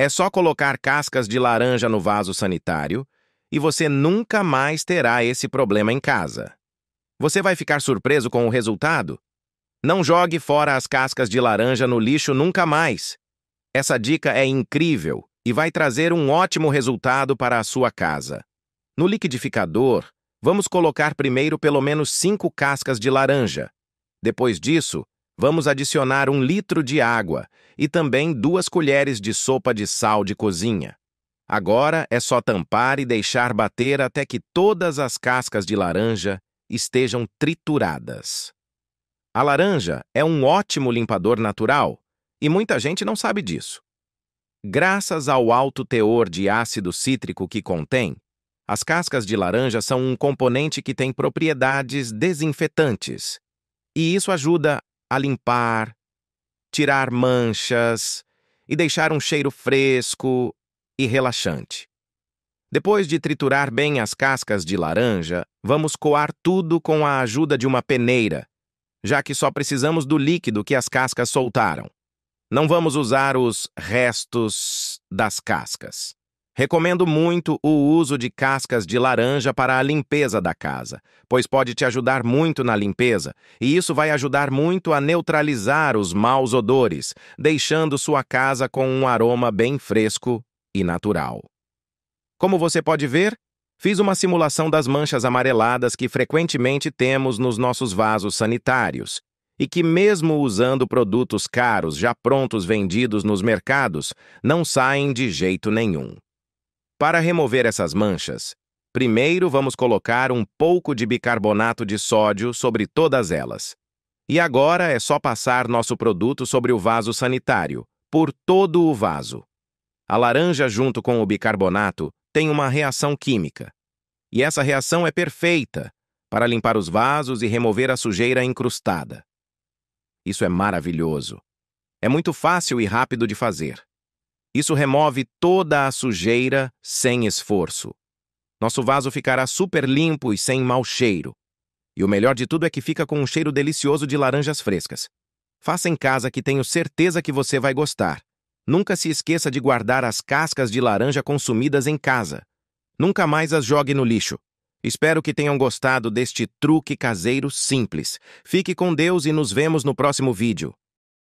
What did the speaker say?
É só colocar cascas de laranja no vaso sanitário e você nunca mais terá esse problema em casa. Você vai ficar surpreso com o resultado? Não jogue fora as cascas de laranja no lixo nunca mais. Essa dica é incrível e vai trazer um ótimo resultado para a sua casa. No liquidificador, vamos colocar primeiro pelo menos cinco cascas de laranja. Depois disso, Vamos adicionar um litro de água e também duas colheres de sopa de sal de cozinha. Agora é só tampar e deixar bater até que todas as cascas de laranja estejam trituradas. A laranja é um ótimo limpador natural e muita gente não sabe disso. Graças ao alto teor de ácido cítrico que contém, as cascas de laranja são um componente que tem propriedades desinfetantes, e isso ajuda a limpar, tirar manchas e deixar um cheiro fresco e relaxante. Depois de triturar bem as cascas de laranja, vamos coar tudo com a ajuda de uma peneira, já que só precisamos do líquido que as cascas soltaram. Não vamos usar os restos das cascas. Recomendo muito o uso de cascas de laranja para a limpeza da casa, pois pode te ajudar muito na limpeza, e isso vai ajudar muito a neutralizar os maus odores, deixando sua casa com um aroma bem fresco e natural. Como você pode ver, fiz uma simulação das manchas amareladas que frequentemente temos nos nossos vasos sanitários, e que, mesmo usando produtos caros já prontos vendidos nos mercados, não saem de jeito nenhum. Para remover essas manchas, primeiro vamos colocar um pouco de bicarbonato de sódio sobre todas elas. E agora é só passar nosso produto sobre o vaso sanitário, por todo o vaso. A laranja junto com o bicarbonato tem uma reação química. E essa reação é perfeita para limpar os vasos e remover a sujeira incrustada. Isso é maravilhoso. É muito fácil e rápido de fazer. Isso remove toda a sujeira sem esforço. Nosso vaso ficará super limpo e sem mau cheiro. E o melhor de tudo é que fica com um cheiro delicioso de laranjas frescas. Faça em casa que tenho certeza que você vai gostar. Nunca se esqueça de guardar as cascas de laranja consumidas em casa. Nunca mais as jogue no lixo. Espero que tenham gostado deste truque caseiro simples. Fique com Deus e nos vemos no próximo vídeo.